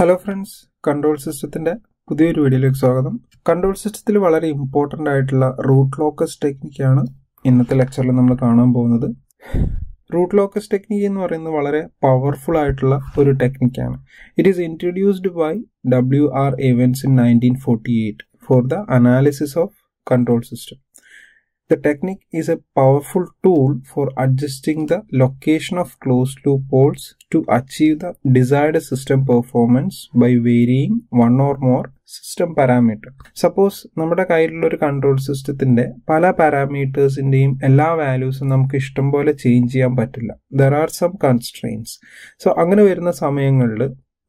Hello friends control സിസ്റ്റത്തിൻ്റെ പുതിയൊരു വീഡിയോയിലേക്ക് സ്വാഗതം കൺട്രോൾ സിസ്റ്റത്തിൽ വളരെ ഇമ്പോർട്ടൻ്റ് ആയിട്ടുള്ള റൂട്ട് ലോക്കസ് ടെക്നിക്കാണ് ഇന്നത്തെ ലെക്ചറിൽ നമ്മൾ കാണാൻ പോകുന്നത് റൂട്ട് ലോക്കസ് ടെക്നിക്ക് എന്ന് പറയുന്നത് വളരെ പവർഫുൾ ആയിട്ടുള്ള ഒരു ടെക്നിക്കാണ് it is introduced by W R Evans in nineteen forty eight for the analysis of control system The technique is a powerful tool for adjusting the location of closed loop holes to achieve the desired system performance by varying one or more system parameter suppose നമ്മുടെ കയ്യിലുള്ള ഒരു control സിസ്റ്റത്തിന്റെ പല പാരാമീറ്റേഴ്സിന്റെയും എല്ലാ വാല്യൂസും നമുക്ക് ഇഷ്ടം പോലെ change ചെയ്യാൻ പറ്റില്ല there are some constraints so അങ്ങനെ വരുന്ന സമയങ്ങളിൽ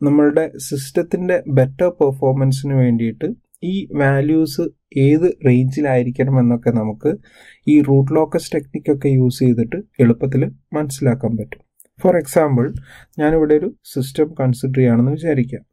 നമ്മളുടെ സിസ്റ്റത്തിന്റെ ബെറ്റർ പെർഫോമൻസിന് വേണ്ടിയിട്ട് ഈ വാല്യൂസ് ഏത് റേഞ്ചിലായിരിക്കണം എന്നൊക്കെ നമുക്ക് ഈ റൂട്ട് ലോക്കസ് ടെക്നിക്കൊക്കെ യൂസ് ചെയ്തിട്ട് എളുപ്പത്തിൽ മനസ്സിലാക്കാൻ പറ്റും ഫോർ എക്സാമ്പിൾ ഞാനിവിടെ ഒരു സിസ്റ്റം കൺസിഡർ ചെയ്യുകയാണെന്ന് വിചാരിക്കാം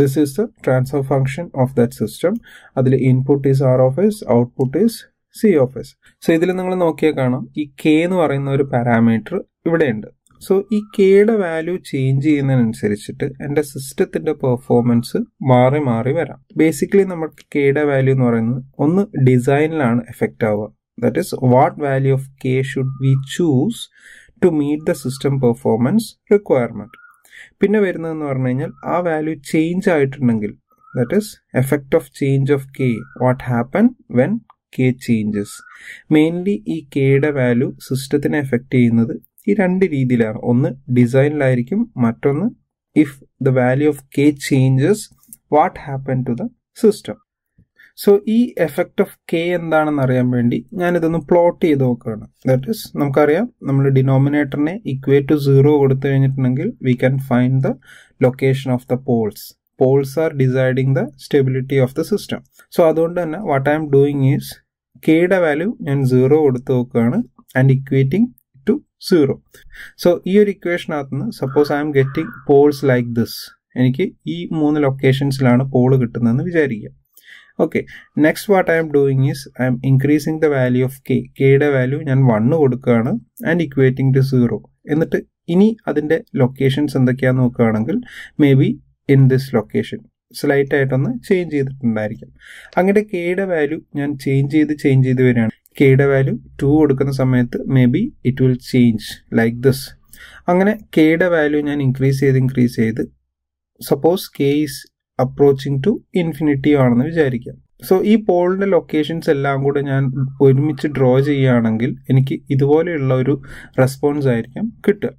this is the transfer function of that system അതിൽ input is R of S output is C of S so ഇതിൽ നിങ്ങൾ നോക്കിയാൽ കാണാം ഈ കെ എന്ന് പറയുന്ന ഒരു പാരാമീറ്റർ ഇവിടെയുണ്ട് സോ ഈ കെയുടെ വാല്യൂ ചേഞ്ച് ചെയ്യുന്നതിനനുസരിച്ചിട്ട് എൻ്റെ സിസ്റ്റത്തിൻ്റെ പെർഫോമൻസ് മാറി മാറി വരാം ബേസിക്കലി നമുക്ക് കെയുടെ വാല്യൂ എന്ന് പറയുന്നത് ഒന്ന് ഡിസൈനിലാണ് എഫക്റ്റ് ആവുക that is what value of K should we choose to meet the system performance requirement പിന്നെ വരുന്നതെന്ന് പറഞ്ഞു കഴിഞ്ഞാൽ ആ വാല്യൂ ചേഞ്ച് ആയിട്ടുണ്ടെങ്കിൽ that is effect of change of K what happen when K changes mainly ഈ കെയുടെ value സിസ്റ്റത്തിനെ effect ചെയ്യുന്നത് ഈ രണ്ട് രീതിയിലാണ് ഒന്ന് ഡിസൈനിലായിരിക്കും മറ്റൊന്ന് if the value of K changes what happen to the system so ഈ എഫക്റ്റ് ഓഫ് കെ എന്താണെന്ന് അറിയാൻ വേണ്ടി ഞാനിതൊന്ന് പ്ലോട്ട് ചെയ്ത് നോക്കുകയാണ് ദാറ്റ് ഈസ് നമുക്കറിയാം നമ്മൾ ഡിനോമിനേറ്ററിനെ ഇക്വേറ്റ് ടു സീറോ കൊടുത്തു കഴിഞ്ഞിട്ടുണ്ടെങ്കിൽ we can find the location of the poles poles are deciding the stability of the system so അതുകൊണ്ട് തന്നെ what I'm doing is കെയുടെ വാല്യൂ ഞാൻ സീറോ കൊടുത്തു നോക്കുകയാണ് ആൻഡ് ഇക്വേറ്റിംഗ് സീറോ സോ ഈ ഒരു ഇക്വേഷനകത്ത് നിന്ന് suppose I'm getting poles like this എനിക്ക് ഈ മൂന്ന് ലൊക്കേഷൻസിലാണ് പോൾ കിട്ടുന്നതെന്ന് വിചാരിക്കുക okay next what I'm doing is I'm increasing the value of K കെയുടെ വാല്യൂ ഞാൻ വണ്ണ് കൊടുക്കുകയാണ് ആൻഡ് ഇക്വേറ്റിംഗ് ടു സീറോ എന്നിട്ട് ഇനി അതിൻ്റെ ലൊക്കേഷൻസ് എന്തൊക്കെയാണെന്ന് നോക്കുകയാണെങ്കിൽ maybe in this location slight ആയിട്ടൊന്ന് ചേഞ്ച് ചെയ്തിട്ടുണ്ടായിരിക്കും അങ്ങനെ കെയുടെ വാല്യൂ ഞാൻ ചേഞ്ച് ചെയ്ത് ചേഞ്ച് ചെയ്ത് വരികയാണ് യുടെ വാല്യൂ ടു കൊടുക്കുന്ന സമയത്ത് maybe it will change like this അങ്ങനെ യുടെ വാല്യൂ ഞാൻ ഇൻക്രീസ് ചെയ്ത് ഇൻക്രീസ് ചെയ്ത് suppose K is approaching to infinity ആണെന്ന് വിചാരിക്കാം സോ ഈ പോളിൻ്റെ ലൊക്കേഷൻസ് എല്ലാം കൂടെ ഞാൻ ഒരുമിച്ച് ഡ്രോ ചെയ്യുകയാണെങ്കിൽ എനിക്ക് ഇതുപോലെയുള്ള ഒരു റെസ്പോൺസ് ആയിരിക്കും കിട്ടുക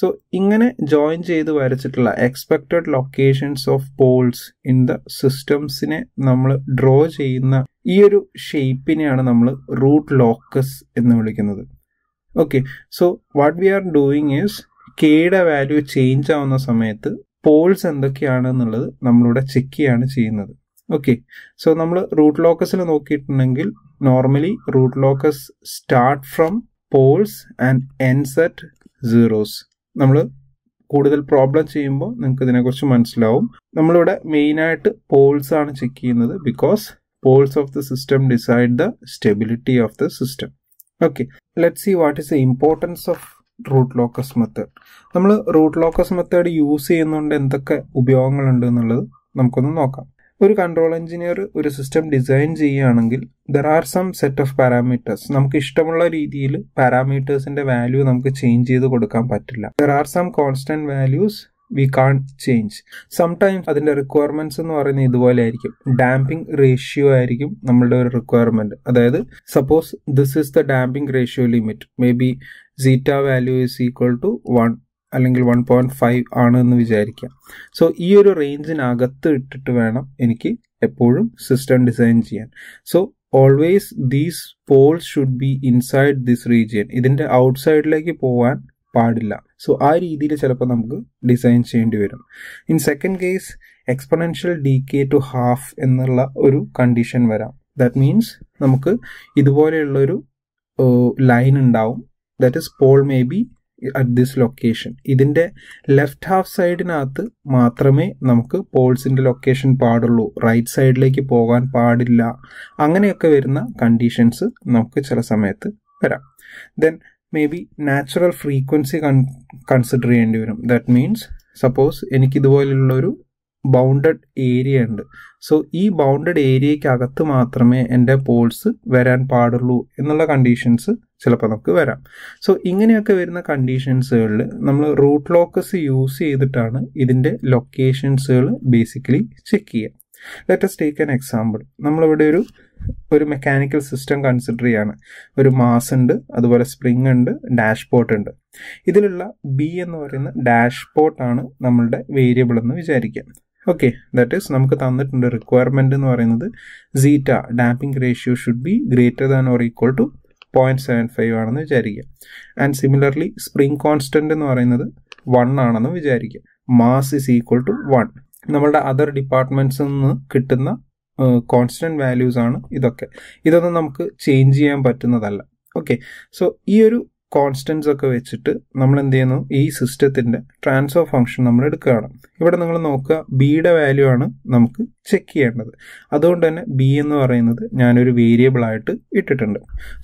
സോ ഇങ്ങനെ ജോയിൻ ചെയ്ത് വരച്ചിട്ടുള്ള expected locations of poles in the സിസ്റ്റംസിനെ നമ്മൾ ഡ്രോ ചെയ്യുന്ന ഈ ഒരു ഷേപ്പിനെയാണ് നമ്മൾ റൂട്ട് ലോക്കസ് എന്ന് വിളിക്കുന്നത് okay so what we are doing is കേയുടെ വാല്യൂ ചേഞ്ച് ആവുന്ന സമയത്ത് പോൾസ് എന്തൊക്കെയാണ് എന്നുള്ളത് നമ്മളിവിടെ ചെക്ക് ചെയ്യാണ് ചെയ്യുന്നത് ഓക്കെ സോ നമ്മൾ റൂട്ട് ലോക്കസിൽ നോക്കിയിട്ടുണ്ടെങ്കിൽ normally root locus start from poles and end at zeros നമ്മൾ കൂടുതൽ പ്രോബ്ലം ചെയ്യുമ്പോൾ നിങ്ങൾക്ക് ഇതിനെക്കുറിച്ച് മനസ്സിലാവും നമ്മളിവിടെ മെയിനായിട്ട് പോൾസ് ആണ് ചെക്ക് ചെയ്യുന്നത് because poles of the system decide the stability of the system okay let see what is the importance of root locus method നമ്മൾ റൂട്ട് ലോക്കസ് മെത്തേഡ് യൂസ് ചെയ്യുന്നതുകൊണ്ട് എന്തൊക്കെ ഉപയോഗങ്ങളുണ്ട് എന്നുള്ളത് നമുക്കൊന്ന് നോക്കാം ഒരു കൺട്രോൾ എഞ്ചിനീയർ ഒരു സിസ്റ്റം ഡിസൈൻ ചെയ്യുകയാണെങ്കിൽ there are some set of parameters നമുക്ക് ഇഷ്ടമുള്ള രീതിയിൽ പാരാമീറ്റേഴ്സിന്റെ വാല്യൂ നമുക്ക് ചേഞ്ച് ചെയ്ത് കൊടുക്കാൻ പറ്റില്ല there are some constant values we can change sometimes അതിൻ്റെ റിക്വയർമെൻറ്റ്സ് എന്ന് പറയുന്നത് ഇതുപോലെ ആയിരിക്കും ഡാമ്പിംഗ് റേഷ്യോ ആയിരിക്കും നമ്മളുടെ ഒരു റിക്വയർമെൻറ്റ് അതായത് suppose this is the damping ratio limit maybe zeta value is equal to one അല്ലെങ്കിൽ വൺ പോയിൻറ്റ് ഫൈവ് ആണ് എന്ന് വിചാരിക്കാം സോ ഈ ഒരു റേഞ്ചിനകത്ത് ഇട്ടിട്ട് വേണം എനിക്ക് എപ്പോഴും സിസ്റ്റം ഡിസൈൻ ചെയ്യാൻ so always these poles should be inside this region ഇതിൻ്റെ ഔട്ട്സൈഡിലേക്ക് പോവാൻ പാടില്ല സോ ആ രീതിയിൽ ചിലപ്പോൾ നമുക്ക് ഡിസൈൻ ചെയ്യേണ്ടി വരും in second case exponential D K to half എന്നുള്ള ഒരു കണ്ടീഷൻ വരാം ദാറ്റ് മീൻസ് നമുക്ക് ഇതുപോലെയുള്ളൊരു ലൈൻ ഉണ്ടാവും that is pole maybe at this location ഇതിൻ്റെ ലെഫ്റ്റ് ഹാഫ് സൈഡിനകത്ത് മാത്രമേ നമുക്ക് പോൾസിൻ്റെ ലൊക്കേഷൻ പാടുള്ളൂ റൈറ്റ് സൈഡിലേക്ക് പോകാൻ പാടില്ല അങ്ങനെയൊക്കെ വരുന്ന കണ്ടീഷൻസ് നമുക്ക് ചില സമയത്ത് വരാം then maybe natural frequency con consider ചെയ്യേണ്ടി വരും ദാറ്റ് മീൻസ് സപ്പോസ് എനിക്കിതുപോലെയുള്ളൊരു ബൗണ്ടഡ് ഏരിയ ഉണ്ട് സോ ഈ ബൗണ്ടഡ് ഏരിയയ്ക്കകത്ത് മാത്രമേ എൻ്റെ പോൾസ് വരാൻ പാടുള്ളൂ എന്നുള്ള കണ്ടീഷൻസ് ചിലപ്പോൾ നമുക്ക് വരാം സോ ഇങ്ങനെയൊക്കെ വരുന്ന കണ്ടീഷൻസുകളിൽ നമ്മൾ റൂട്ട് ലോക്കസ് യൂസ് ചെയ്തിട്ടാണ് ഇതിൻ്റെ ലൊക്കേഷൻസുകൾ ബേസിക്കലി ചെക്ക് ചെയ്യുക ലെറ്റ് ടേക്ക് ആൻ എക്സാമ്പിൾ നമ്മളിവിടെ ഒരു ഒരു മെക്കാനിക്കൽ സിസ്റ്റം കൺസിഡർ ചെയ്യാണ് ഒരു മാസ് ഉണ്ട് അതുപോലെ സ്പ്രിങ് ഉണ്ട് ഡാഷ് ബോർഡ് ഉണ്ട് ഇതിലുള്ള ബി എന്ന് പറയുന്ന ഡാഷ് ആണ് നമ്മളുടെ വേരിയബിൾ എന്ന് വിചാരിക്കാം ഓക്കെ ദാറ്റ് ഈസ് നമുക്ക് തന്നിട്ടുണ്ട് റിക്വയർമെൻറ്റ് എന്ന് പറയുന്നത് zeta damping ratio should be greater than or equal to point seven five ആണെന്ന് വിചാരിക്കുക ആൻഡ് സിമിലർലി സ്പ്രിംഗ് കോൺസ്റ്റൻ്റ് എന്ന് പറയുന്നത് വൺ ആണെന്ന് വിചാരിക്കുക mass is equal to one നമ്മളുടെ അതർ ഡിപ്പാർട്ട്മെൻറ്റ്സിൽ നിന്ന് കിട്ടുന്ന കോൺസ്റ്റൻറ്റ് വാല്യൂസ് ആണ് ഇതൊക്കെ ഇതൊന്നും നമുക്ക് ചേഞ്ച് ചെയ്യാൻ പറ്റുന്നതല്ല ഓക്കെ സോ ഈ ഒരു കോൺസ്റ്റൻസ് ഒക്കെ വെച്ചിട്ട് നമ്മൾ എന്ത് ചെയ്യുന്നു ഈ സിസ്റ്റത്തിൻ്റെ ട്രാൻസ്ഫർ ഫംഗ്ഷൻ നമ്മൾ എടുക്കുകയാണ് ഇവിടെ നിങ്ങൾ നോക്കുക ബിയുടെ വാല്യൂ ആണ് നമുക്ക് ചെക്ക് ചെയ്യേണ്ടത് അതുകൊണ്ട് തന്നെ ബി എന്ന് പറയുന്നത് ഞാനൊരു വേരിയബിൾ ആയിട്ട് ഇട്ടിട്ടുണ്ട്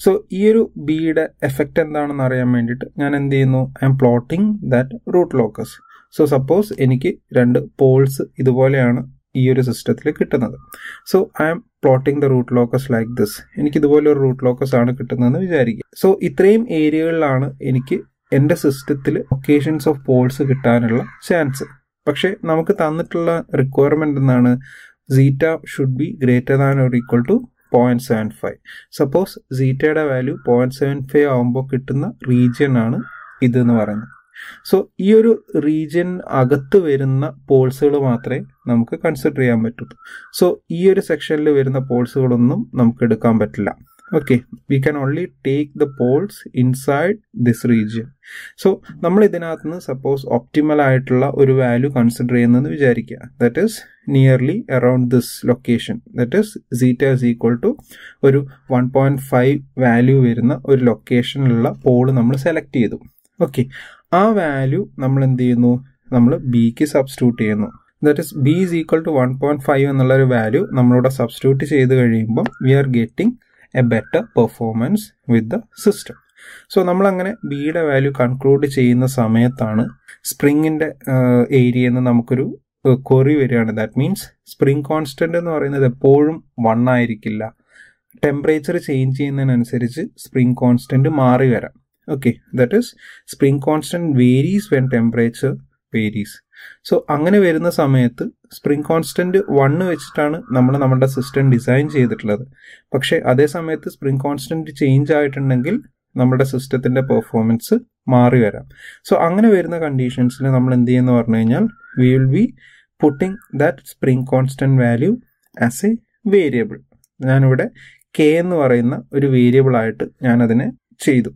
സോ ഈ ഒരു ബിയുടെ എഫക്റ്റ് എന്താണെന്ന് അറിയാൻ വേണ്ടിയിട്ട് ഞാൻ എന്ത് ചെയ്യുന്നു I'm plotting that root locus so suppose എനിക്ക് രണ്ട് പോൾസ് ഇതുപോലെയാണ് ഈ ഒരു സിസ്റ്റത്തിൽ കിട്ടുന്നത് so I'm plotting the root locus like this എനിക്ക് ഇതുപോലെ ഒരു റൂട്ട് ലോക്കസ് ആണ് കിട്ടുന്നതെന്ന് വിചാരിക്കുക സോ ഇത്രയും ഏരിയകളിലാണ് എനിക്ക് എൻ്റെ സിസ്റ്റത്തിൽ ഒക്കേഷൻസ് ഓഫ് പോൾസ് കിട്ടാനുള്ള ചാൻസ് പക്ഷേ നമുക്ക് തന്നിട്ടുള്ള റിക്വയർമെൻ്റ് എന്താണ് zeta should be greater than or equal to point seven five suppose സീറ്റയുടെ വാല്യൂ പോയിന്റ് സെവൻ ഫൈവ് ആകുമ്പോൾ കിട്ടുന്ന റീജിയൻ ആണ് ഇതെന്ന് പറയുന്നത് സോ ഈ ഒരു റീജിയൻ അകത്ത് വരുന്ന പോൾസുകൾ മാത്രമേ നമുക്ക് കൺസിഡർ ചെയ്യാൻ പറ്റുള്ളൂ സോ ഈ ഒരു സെക്ഷനിൽ വരുന്ന പോൾസുകളൊന്നും നമുക്ക് എടുക്കാൻ പറ്റില്ല okay we can only take the poles inside this region so നമ്മൾ ഇതിനകത്ത് നിന്ന് സപ്പോസ് ഒപ്റ്റിമൽ ആയിട്ടുള്ള ഒരു വാല്യൂ കൺസിഡർ ചെയ്യുന്നതെന്ന് വിചാരിക്കുക that is nearly around this location that is zeta is equal to ഒരു വൺ പോയിന്റ് ഫൈവ് വാല്യൂ വരുന്ന ഒരു ലൊക്കേഷനിലുള്ള പോൾ നമ്മൾ സെലക്ട് ചെയ്തു ഓക്കെ ആ വാല്യൂ നമ്മൾ എന്ത് ചെയ്യുന്നു നമ്മൾ ബിക്ക് സബ്സ്റ്റിറ്റ്യൂട്ട് ചെയ്യുന്നു that is B is equal to one point five എന്നുള്ളൊരു വാല്യൂ നമ്മളിവിടെ സബ്സ്റ്റിറ്റ്യൂട്ട് ചെയ്ത് കഴിയുമ്പം we are getting a better performance with the system so അങ്ങനെ ബിയുടെ വാല്യൂ കൺക്ലൂഡ് ചെയ്യുന്ന സമയത്താണ് സ്പ്രിങ്ങിന്റെ ഏരിയ എന്ന് നമുക്കൊരു കൊറി വരികയാണ് ദാറ്റ് മീൻസ് സ്പ്രിങ് കോൺസ്റ്റന്റ് എന്ന് പറയുന്നത് എപ്പോഴും വൺ ആയിരിക്കില്ല ടെമ്പറേച്ചർ ചേഞ്ച് ചെയ്യുന്നതിനനുസരിച്ച് സ്പ്രിങ് കോൺസ്റ്റന്റ് മാറി വരാം okay that is spring constant varies when temperature varies so അങ്ങനെ വരുന്ന സമയത്ത് സ്പ്രിംഗ് കോൺസ്റ്റന്റ് വണ്ണ് വെച്ചിട്ടാണ് നമ്മൾ നമ്മുടെ സിസ്റ്റം ഡിസൈൻ ചെയ്തിട്ടുള്ളത് പക്ഷേ അതേ സമയത്ത് സ്പ്രിംഗ് കോൺസ്റ്റന്റ് ചേഞ്ച് ആയിട്ടുണ്ടെങ്കിൽ നമ്മുടെ സിസ്റ്റത്തിൻ്റെ പെർഫോമൻസ് മാറി വരാം സോ അങ്ങനെ വരുന്ന കണ്ടീഷൻസിൽ നമ്മൾ എന്ത് ചെയ്യുമെന്ന് പറഞ്ഞു കഴിഞ്ഞാൽ we will be putting that spring constant value as a variable ഞാനിവിടെ കെ എന്ന് പറയുന്ന ഒരു വേരിയബിളായിട്ട് ഞാനതിനെ ചെയ്തു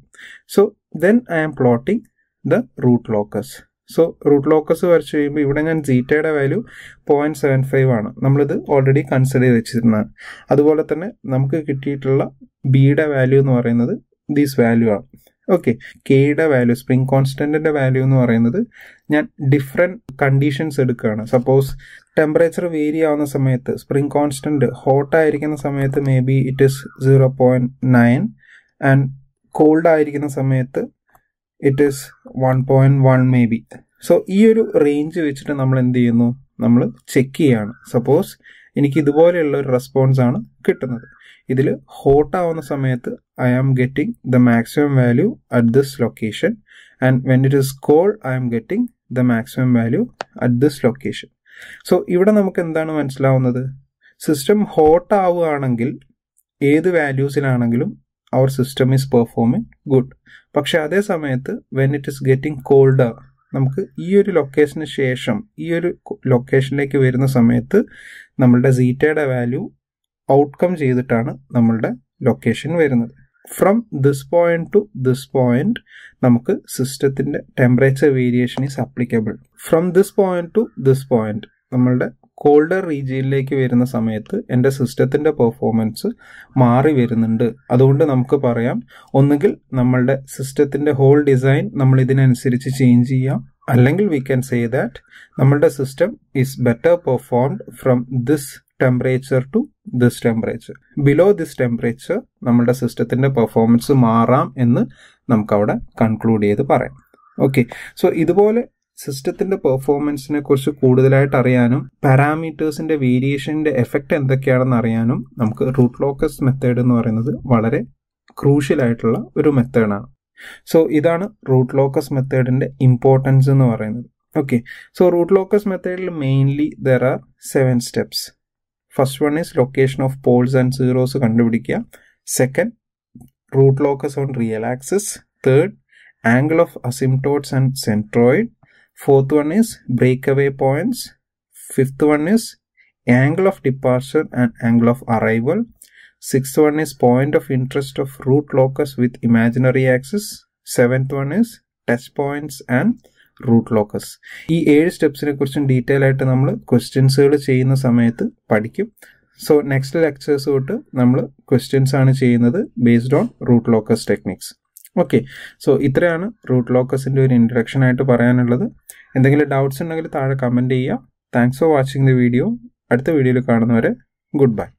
so then I am plotting the root locus so root locus വരച്ച് കഴിയുമ്പോൾ ഇവിടെ ഞാൻ ജീറ്റയുടെ വാല്യൂ പോയിന്റ് സെവൻ ഫൈവ് ആണ് നമ്മളിത് ഓൾറെഡി കൺസിഡർ ചെയ്ത് വെച്ചിരുന്നതാണ് അതുപോലെ തന്നെ നമുക്ക് കിട്ടിയിട്ടുള്ള ബിയുടെ വാല്യൂ എന്ന് പറയുന്നത് ദീസ് വാല്യൂ ആണ് ഓക്കെ കെയുടെ വാല്യൂ സ്പ്രിങ് കോൺസ്റ്റന്റിന്റെ വാല്യൂ എന്ന് പറയുന്നത് ഞാൻ ഡിഫറെൻറ്റ് കണ്ടീഷൻസ് എടുക്കുകയാണ് സപ്പോസ് ടെമ്പറേച്ചർ വേരി ആവുന്ന സമയത്ത് സ്പ്രിങ് കോൺസ്റ്റന്റ് ഹോട്ടായിരിക്കുന്ന സമയത്ത് maybe it is zero point nine and cold ആയിരിക്കുന്ന സമയത്ത് it is one point one maybe so ഈ ഒരു റേഞ്ച് വെച്ചിട്ട് നമ്മൾ എന്ത് ചെയ്യുന്നു നമ്മൾ ചെക്ക് ചെയ്യാണ് സപ്പോസ് എനിക്ക് ഇതുപോലെയുള്ള ഒരു റെസ്പോൺസ് ആണ് കിട്ടുന്നത് ഇതിൽ ഹോട്ട് ആവുന്ന സമയത്ത് I am getting the maximum value at this location and when it is cold I am getting the maximum value at this location so ഇവിടെ നമുക്ക് എന്താണ് മനസ്സിലാവുന്നത് സിസ്റ്റം ഹോട്ട് ആവുകയാണെങ്കിൽ ഏത് വാല്യൂസിലാണെങ്കിലും our system is performing good പക്ഷെ അതേ സമയത്ത് when it is getting colder നമുക്ക് ഈ ഒരു ലൊക്കേഷന് ശേഷം ഈ ഒരു ലൊക്കേഷനിലേക്ക് വരുന്ന സമയത്ത് നമ്മളുടെ സീറ്റയുടെ വാല്യൂ ഔട്ട്കം ചെയ്തിട്ടാണ് നമ്മളുടെ ലൊക്കേഷൻ വരുന്നത് from this point to this point നമുക്ക് സിസ്റ്റത്തിന്റെ temperature variation is applicable from this point to this point നമ്മളുടെ കോൾഡർ റീജിയനിലേക്ക് വരുന്ന സമയത്ത് എൻ്റെ സിസ്റ്റത്തിൻ്റെ പെർഫോമൻസ് മാറി വരുന്നുണ്ട് അതുകൊണ്ട് നമുക്ക് പറയാം ഒന്നുകിൽ നമ്മളുടെ സിസ്റ്റത്തിൻ്റെ ഹോൾ ഡിസൈൻ നമ്മൾ ഇതിനനുസരിച്ച് ചേഞ്ച് ചെയ്യാം അല്ലെങ്കിൽ വി ക്യാൻ സേ ദാറ്റ് നമ്മളുടെ system is better performed from this temperature to this temperature below this temperature നമ്മുടെ സിസ്റ്റത്തിൻ്റെ പെർഫോമൻസ് മാറാം എന്ന് നമുക്കവിടെ കൺക്ലൂഡ് ചെയ്ത് പറയാം ഓക്കെ സോ ഇതുപോലെ സിസ്റ്റത്തിന്റെ പെർഫോമൻസിനെ കുറിച്ച് കൂടുതലായിട്ട് അറിയാനും പാരാമീറ്റേഴ്സിന്റെ വേരിയേഷന്റെ എഫക്റ്റ് എന്തൊക്കെയാണെന്ന് അറിയാനും നമുക്ക് റൂട്ട് ലോക്കസ് മെത്തേഡ് എന്ന് പറയുന്നത് വളരെ ക്രൂഷ്യൽ ആയിട്ടുള്ള ഒരു മെത്തേഡാണ് സോ ഇതാണ് റൂട്ട് ലോക്കസ് മെത്തേഡിന്റെ ഇമ്പോർട്ടൻസ് എന്ന് പറയുന്നത് ഓക്കെ സോ റൂട്ട് ലോക്കസ് മെത്തേഡിൽ mainly there are seven steps first one is location of poles and zeros കണ്ടുപിടിക്കുക second root locus on real axis third angle of asymptotes and centroid Fourth one is breakaway points. Fifth one is angle of departure and angle of arrival. Sixth one is point of interest of root locus with imaginary axis. Seventh one is touch points and root locus ഈ ഏഴ് സ്റ്റെപ്സിനെ കുറിച്ചും detail ആയിട്ട് നമ്മൾ ക്വസ്റ്റ്യൻസുകൾ ചെയ്യുന്ന സമയത്ത് പഠിക്കും so next lectures തൊട്ട് നമ്മൾ ക്വസ്റ്റ്യൻസ് ആണ് ചെയ്യുന്നത് based on root locus techniques okay so ഇത്രയാണ് റൂട്ട് ലോക്കസിൻ്റെ ഒരു ഇൻട്രഡക്ഷൻ ആയിട്ട് പറയാനുള്ളത് എന്തെങ്കിലും ഡൗട്ട്സ് ഉണ്ടെങ്കിൽ താഴെ കമൻറ്റ് ചെയ്യുക thanks for watching the video അടുത്ത വീഡിയോയിൽ കാണുന്നവരെ ഗുഡ് ബൈ